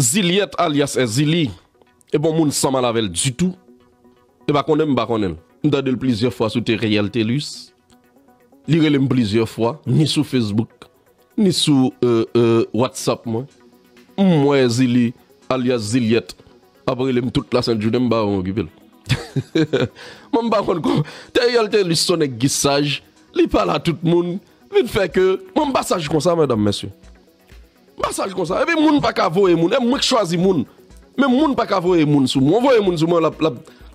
Ziliet alias Zili, e bon moun sanman lavel du tout. E bakon dem bakon el. N dadel plizye fwa sou te reyalte lus. Lirelem plizye fwa, ni sou Facebook, ni sou euh, euh, Whatsapp mwen. Mwen Zili alias Ziliet, aprelem tout la senjou dem bakon. Mwen bakon kon, te reyalte lus son ek gisaj, li pala tout moun. Vit feke, mwen basaj konsa mwen dam mensyo. Ma saj kon sa, ebe moun pa ka voe moun, e mwen k chwazi moun. Me moun pa ka voe moun sou moun, voe moun sou moun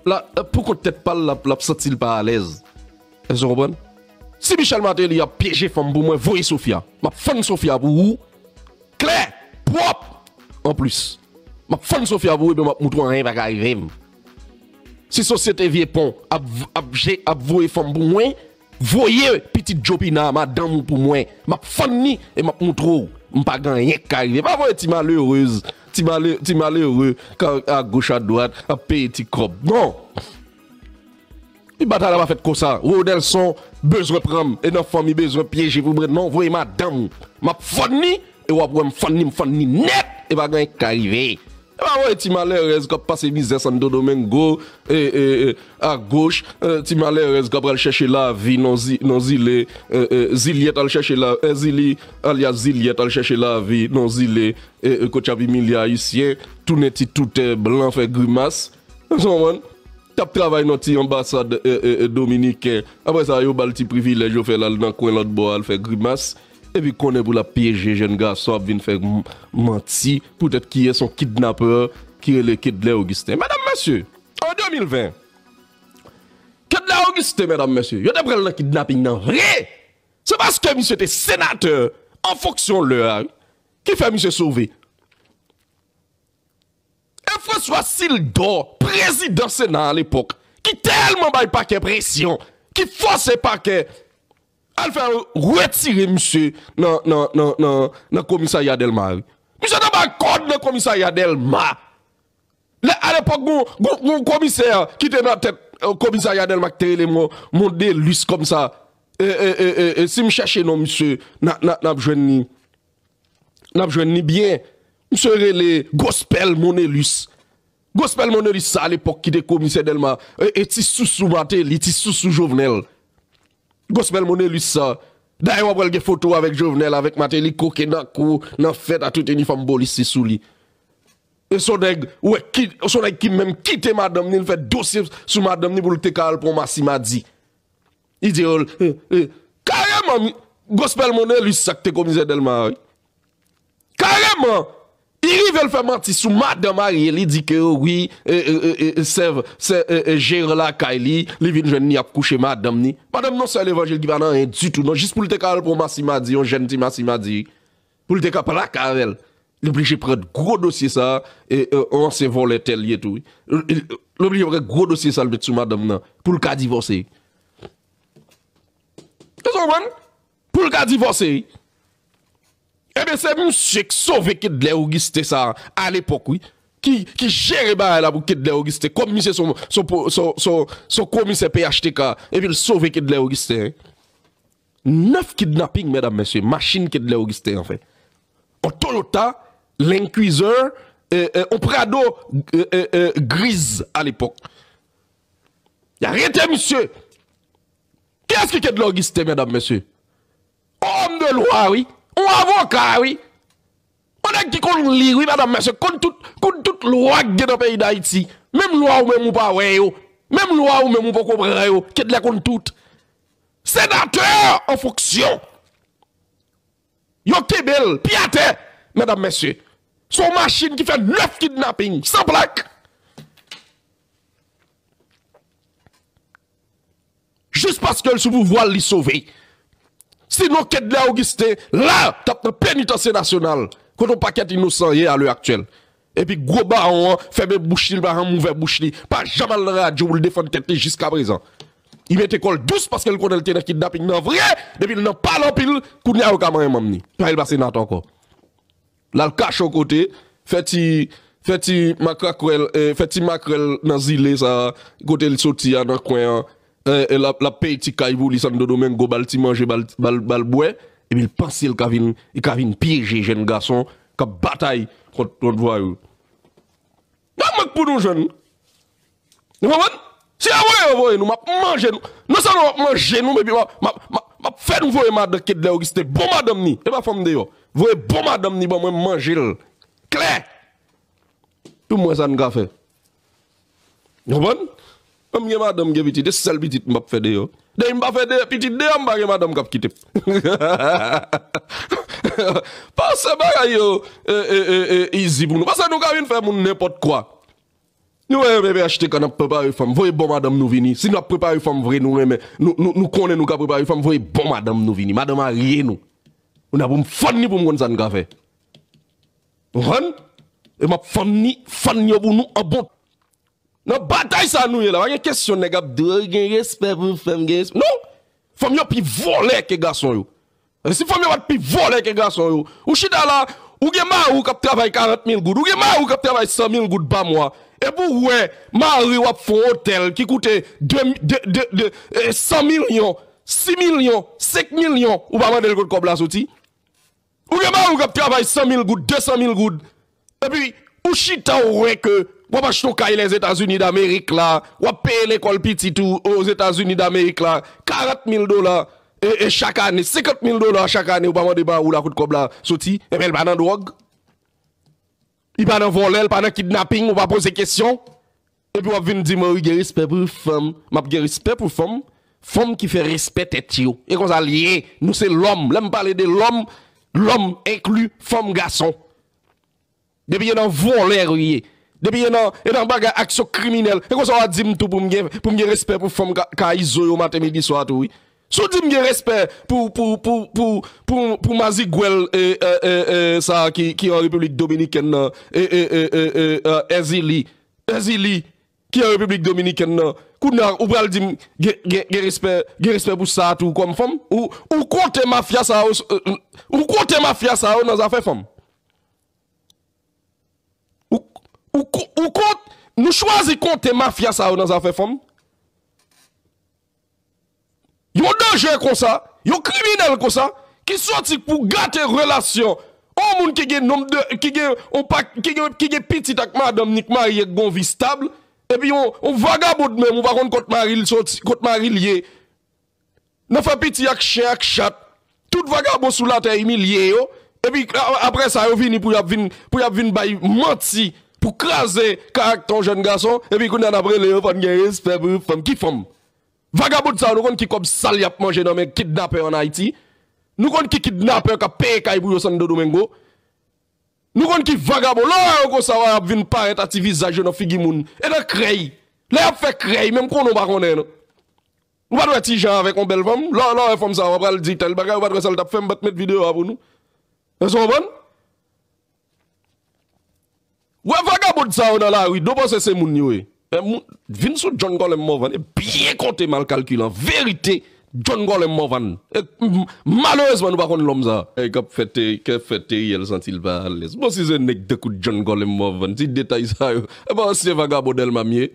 la poukotet pal la psotil pa alez. Ese rupon? Si Michel Matel yap pyeje fom pou mwen voe Sofia, ma fon Sofia pou ou, kler, prop, en plus. Ma fon Sofia pou ou, be moun tou an en baka agrem. Si sosete vie pon ap voe fom pou mwen, voye petit djopina ma dam pou mwen. Ma fon ni, e moun trou ou. Mpa gan yek ka rive Mpa voye ti malerouz Ti malerouz Kan a goucha doat A peye ti krop Non Pi batal la va fet kosa Wou del son Bez reprem E nan fomi bez repieje Vou bret non Voye ma dam Ma fon ni E wap wem fon ni Mfon ni net E bagan yek ka rive Eman woy ti male rezik ap pase mizè sando domen go, e e e a goch, e, ti male rezik ap al chèche la vi non, non e, e, zile, ziliet al chèche la vi, non zile, e kòcha bimi li a yusye, tounè ti toutè blan fè grimas. Eman woy, tap travay nou ti ambasade Dominikè, ap woy sa yo bal ti privilej yo fè lal nan kwen lot bo al fè grimas. Ewi konen pou la peje jen nga sop vin fek manti. Poutet kiye son kidnapeur. Kiye le Kedle Augustin. Madame masye, an 2020. Kedle Augustin, madame masye. Yo te prele la kidnapping nan vre. Se baske mi se te senateur. An fonksyon le an. Ki fe mi se sove. E François Sildo, prezident senat an l'epok. Ki telman bay pakè presyon. Ki fose pakè presyon. Al fè rwetire msè nan komisa Yadelma. Msè nan mwen kod nan komisa Yadelma. Le al epok mwen komisa kite nan tet euh, komisa Yadelma kite le mwen de lus kom sa. E se e, e, e, mwen chache nan msè nan apjwen ni. Nan apjwen ni bien. Msè re le gospel mwen de lus. Gospel mwen de lus sa al epok kite komisa Yadelma. E ti sou sou matel, e ti sou sou jovenel. Gospel mounen lisa, da yon wap welge foto avèk Jovenel avèk Mateliko ke nan kou nan fèt a touten yon fam bolisi sou li. E so deg, we, o so deg ki mèm kite madam ni l fèt dosye sou madam ni boul te kalpon masi madzi. I di yon, oh, e, euh, e, euh, kaya man, Gospel mounen lisa kte komize delman. Kaya man! Piri vel fe mati sou madame a li, li di ke wii, seve, jere la kay li, li vin jen ni ap kouche madame ni. Padem non se al evanjil ki vana en dutou, non jist pou lte kavel pou masi madi, yon jen ti masi madi. Pou lte kavel, pou la kavel, l'oblige prete gro dosye sa, e an euh, se vol etel yetou. L'oblige prete gro dosye sa lbet sou madame nan, pou lka divose. Kè son wèn? Pou lka divose yi. Ebe se monsye k sove kèd lè ou gistè sa. A l'epok ouy. Ki jere ba la mou kèd lè ou gistè. Komise son komise PHT ka. Ebe lè sove kèd lè ou gistè. Neuf kidnapping mèdam monsye. Mâchine kèd lè ou gistè anfe. An Toyota. L'Inquiseur. An Prado. Grize a l'epok. Yarete monsye. Kès kèd lè ou gistè mèdam monsye. Om de lwa ouy. On avoka, oui. On ek ki kon li, oui, madame mesye. Kon tout, kon tout lwa geno peyi da iti. Mem lwa ou mem ou pa weyo. Mem lwa ou mem ou pa kobreyo. Kedle kon tout. Senateur en foksyon. Yo kebel, piyate, madame mesye. Son maschine ki fè nef kidnapping. Sanplak. Jus paskel sou vou vo al li sovey. Sinon kèd lè ou gistè, lè tap pèl penitansè nasyonal. Kèd ou pa kèd inousan yè a lè aktuel. Epi gwo ba an an, fèmè bouchlil ba an mouvè bouchlil. Pa jamal lè rè a djou wè lè defan kèd lè jiska prezant. I mè tè kol douz paske lè konè lè tè nè kidnaping nan vre, depi lè nan palan pil kounè a ou kamarè man ni. Paril basè nan ton kon. Lè lè kache ou kote, fèti eh, makrel nan zilè sa, kote lè soti an an kwen an. Eh, eh, la pey ti kayvou li san do domen go bal ti manje bal bwe, e bil pansil ka vin piyeje jen gason, ka batay kont vwa yo. Nan mek poudou jen? Yon bon? Si bon bon, ya vwe, yon vwe nou map manje nou. Non san nou manje nou, me pi map fè nou vwe madaket le ou giste. Bou madam ni, e ba fam de yo? Vwe bou madam ni ban mwen manje l. Kle! Tou mwen san gafè. Yon bon? Amye madam ge biti, de sel bitit mbap fede yo. De mbap fede pitit, de yon bare madam kap kite. Pasan, bare yo izi e, bou e, e, nou. Pasan, nou gavye nfe moun nepot kwa. Nou vebe axte kan ap prepare fam, vou yon bom madam nou vini. Si nou ap prepare fam vre nou, nou konen nou gavye prepare fam, vou yon bom madam nou vini. Madame a rie nou. Nou na pou mfonni pou mge odon san gave. Ron, e mpfonni, fonnyo bou nou abot. Nan bantay sa nouye la, man gen kesyon ne gap do, gen respep ou fem gen respep. Non, fòm yo pi vole ke gason yo. Si fòm yo vat pi vole ke gason yo. Ou chita la, ou gen mar ou kap travay 40 mil goud, ou gen mar ou kap travay 100 mil goud ba mwa. E pou ou e, mar ou ap fòm hotel ki koute 100 mil yon, 6 mil yon, 5 mil yon, ou ba man del kòt koblas ou ti. Ou gen mar ou kap travay 100 mil goud, 200 mil goud. E pi, ou chita ou reke 100. Wap ach ton kaye les Etats-Unis d'Amerik la, wap peye le kolpiti tou os Etats-Unis d'Amerik la, karat mil dola, e chaka ane, sekat mil dola chaka ane ou pa mande ba ou la kout kob la soti, epèl eh pa nan drog, epèl pa nan volel, pa nan kidnapping, ou pa pose kesyon, epèl wap vin di mè ou gerispe pou fèm, mè ap gerispe pou fèm, fèm ki fè respet et yo, e kon sa liye, nou se lom, lèm pale de lom, lom inklu fèm gason, depèl yè nan volel ou yè, Depuis il y a en bagage action criminelle. Et qu'on a tout pour pour respect pour femme ka matin midi soir tout oui. respect pour pour pour pour pour pour ça qui qui en République dominicaine euh, et Ezili euh, Ezili qui en République dominicaine euh, Koudna, ou pral dim, respect, respect pour ça tout comme femme, ou, ou compte mafia ça, ou, mafia ça, dans affaire femme. Ou, ou compte, nous choisissons compter mafia ça dans affaires femmes. Yon danger comme ça, yon criminel comme ça, qui sorti pour gâter relation. Au monde qui gen nom de, qui gen, on pas, qui gen, qui gen petit avec madame Nick Marie et bon stable. Et puis on, on vagabond même, on va rendre contre Marie, contre Marie lié. Nous fait petit avec chien, ak chat. Tout vagabond sur la terre humilié yo. Et puis après ça, yon vini pour yon vini, pour yon vini, menti. pou krasè karak ton joun gason, epi koun nan apre le yon fan genye, sepe pou yon fan, ki fom? Vagaboud sa w nou kon ki kob sal yap manje nan men kidnapè an Haiti, nou kon ki kidnapè ka pey kaibou yo san do domengo, nou kon ki vagaboud, lò wè wè wè kon sa wè ap vin paret ati vizaje nan figi moun, e nan krey, lè ap fe krey, mèm kon nou bakonè nou. Wè wè ti jan avè kon bel vòm, lò wè fom sa wè apre al di tel, wè wè fèm batmèt videyo apou nou, e sou wè bon? Ouye, vagabo dsa ou nan la, ouye, dobo se se mouni ouye. E eh, moun, vin sou John Golem Movan, e piye kote mal kalkil an, verite, John Golem Movan. E, malowez man wakon lom za. E, kap fete, ke fete, yel san silba ales. Bon, si ze nek dekou John Golem Movan, si detay sa yo. E eh bon, se vagabo del ma miye,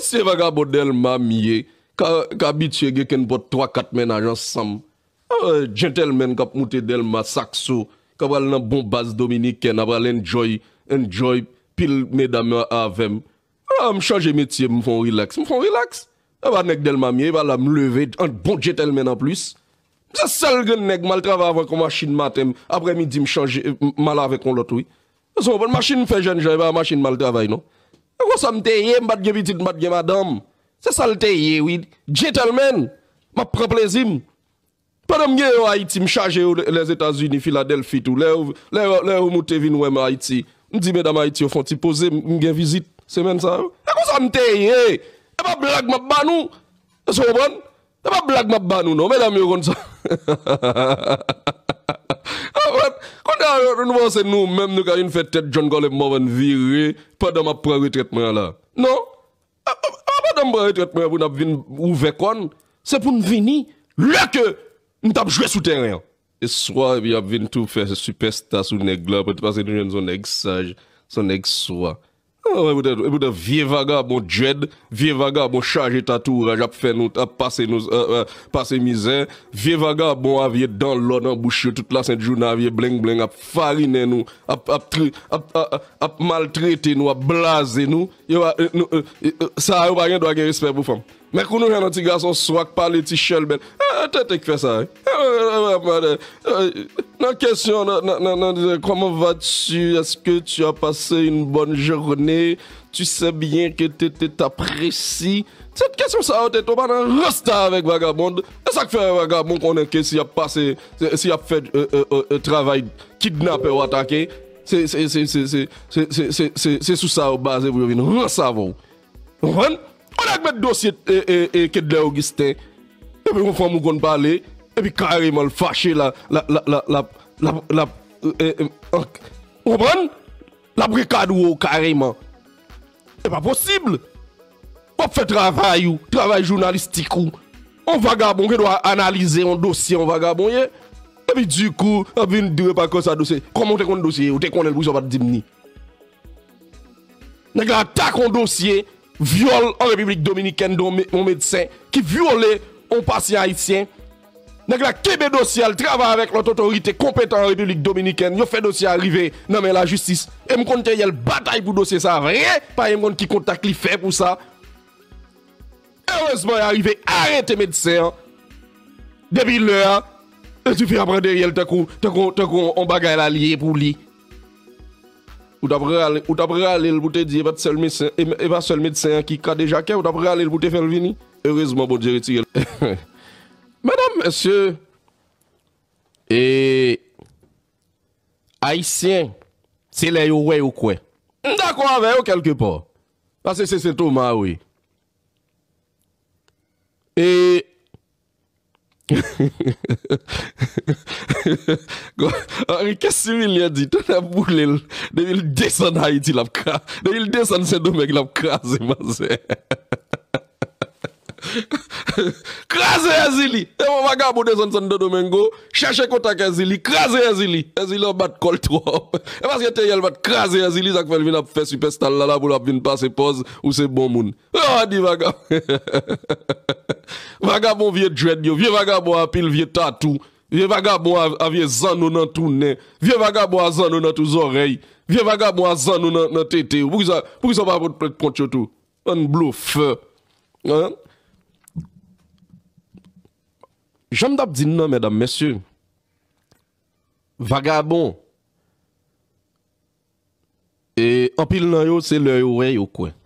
se vagabo del ma miye, ka bitye ge ken bot 3-4 men ajan sam. E, gentleman kap mouti del ma sakso, kabal nan bonbaz Dominiken, nabal enjoy, enjoy, pil mèdame avèm. Ah, mè chanje mètye, mè fon relax. Mè fon relax. Mè va nèk del mamye, mè va la mè leve, an bon djetelmen an plus. Mè se sal gen nèk mal travè avè kon mè chanje matèm, apre mè di mè chanje mal avè kon lotoui. Mè son bon, mè chanje mè fè jèn jè, mè va mè chanje mal travè, non? Mè kwa sa mè teye, mè batge bitit, mè batge madame. Se sal teye, wè, djetelmen, mè preplezim. Pè nan mè yè yo Haiti, mè chanje yo les Etats-Unis, Philadelphia Je dis, mesdames Haïti, font ils poser, une visite, C'est même ça. Hein. Et comme ça, je Et pas blague, ma banou. Vous comprenez? Et pas blague, ma banou, non, mesdames, vous ça. Quand nous c'est nous même nous nous avons fait tête John Golem Morvan viré pendant ma prendre retraitement là. Non? Ah, ah, ah, pendant ma retraitement, vous n'avez pas ouvert C'est pour nous venir, là que nous avons joué sous terrain. Hein. e swa e ap vin tou fè se superstas ou neg la pou te pase nou jen son neg saj son neg swa epou de e e vie vaga bon djed vie vaga bon chaje ta tou ap euh, euh, pase mizè vie vaga bon avye dan lon an bouchè tout la sèndjouna avye bleng bleng ap farine nou ap maltrete nou ap blaze nou sa a ou bagen do a gen resper pou fam Mèkoun nou yè nan ti gason swak pa le ti chel men. Ate te kwe sa. Nan kesyon nan kwenman va tsu, eske tu a pase yon bon jorne, tu se byen ke te te ta presi. Tse t kesyon sa, te toman nan rasta avèk vagabond. E sa kwe vagabond konen ke si ap fèd e travay kidnapè wata ke. Se sou sa ou base wè yon vè yon rastavou. Rwèn? On ak met dosye ket de Augustin epi kon fwa mou kon pale epi kareman l fache la la la la la la la euh, euh, euh, la la brekade wou oh, kareman e pa posibl wop fe travay ou travay jounalistik ou an vagabon gen do a analize an dosye an vagabon ye epi eh. du kou api n dire pa kon sa dosye koman te kon dosye ou te kon el pou yon pat dimni nega tak an dosye Vyol an Republik Dominiken don mwen medsen Ki vyolè an pasyen haïsien Nèk la kebe dosye al travè avèk lout autorite kompetan an Republik Dominiken Yo fè dosye arive nan mè la justice E mkonde te yèl batay pou dosye sa vre Pa e mkonde ki kontak li fè pou sa E rèzman arive arète medsen Debile lè E si fè apre de yèl takou Takou, takou, on bagay la liye pou li Ou tapre ale, ou tapre ale l boute di e bat sel medsen, e bat sel medsen an ki ka deja ken, ou tapre ale l boute fel vini. Erezman bo diri ti gen. Madame, monsye, e, aisyen, se le yo wey ou kwen. Ndakon aveyo kelkepon. Ase se se to ma wey. E, Gwa, ari kesimil ya di, ton a mbulel, de vil desan hayi ti la pka, de vil desan se do mek la pka, seman se. Krasé Azili. Et mon vagabond de San de Domingo, Cherchez contact Azili, krasé Azili. E, Azili a bat col trop. Et parce que Teriel va krasé Azili, ça fait venir faire superstar là pour la venir passer pause ou c'est bon moun. Oh, e, dis, vagabond. vagabond vieux dread, vieux vagabond à pile, vieux tatou. Vieux vagabond à vieux zanou dans tout nez. Vieux vagabond à zanou dans tous oreilles. Vieux vagabond à zanou dans tête. Pourquoi ça, pourquoi ça va prendre contre tout? Un bluff. Hein? Jam dap di nan, mèdam, mèsyou, vagabon, e apil nan yo, se lè yo wè yo kwen.